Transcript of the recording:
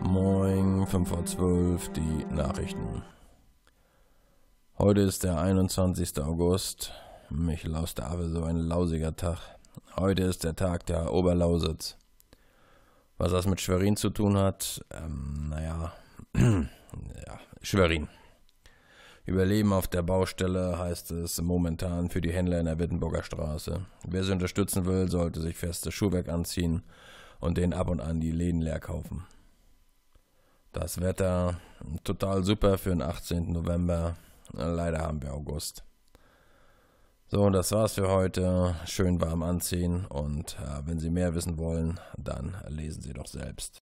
Moin, 5 vor 12, die Nachrichten. Heute ist der 21. August. Mich aus der Ave, so ein lausiger Tag. Heute ist der Tag der Oberlausitz. Was das mit Schwerin zu tun hat, ähm, naja, ja, Schwerin. Überleben auf der Baustelle heißt es momentan für die Händler in der Wittenburger Straße. Wer sie unterstützen will, sollte sich festes Schuhwerk anziehen und den ab und an die Läden leer kaufen. Das Wetter total super für den 18. November. Leider haben wir August. So, das war's für heute. Schön warm anziehen und äh, wenn Sie mehr wissen wollen, dann lesen Sie doch selbst.